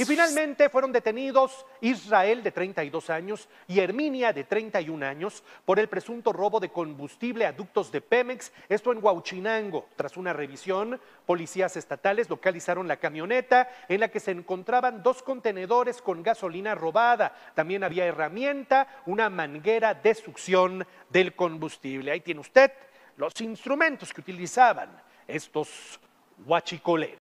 Y finalmente fueron detenidos Israel de 32 años y Herminia de 31 años por el presunto robo de combustible a ductos de Pemex, esto en Huauchinango. Tras una revisión, policías estatales localizaron la camioneta en la que se encontraban dos contenedores con gasolina robada. También había herramienta, una manguera de succión del combustible. Ahí tiene usted los instrumentos que utilizaban estos huachicoleros.